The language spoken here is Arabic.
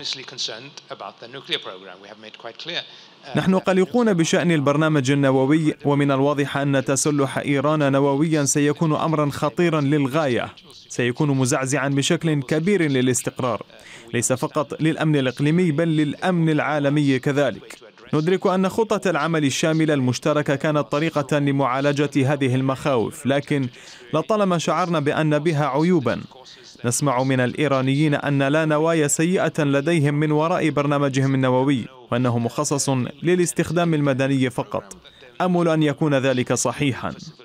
Uh, نحن قلقون بشأن البرنامج النووي ومن الواضح أن تسلح إيران نوويا سيكون أمرا خطيرا للغاية سيكون مزعزعا بشكل كبير للاستقرار ليس فقط للأمن الإقليمي بل للأمن العالمي كذلك ندرك أن خطة العمل الشاملة المشتركة كانت طريقة لمعالجة هذه المخاوف لكن لطالما شعرنا بأن بها عيوبا نسمع من الإيرانيين أن لا نوايا سيئة لديهم من وراء برنامجهم النووي وأنه مخصص للاستخدام المدني فقط أمل أن يكون ذلك صحيحاً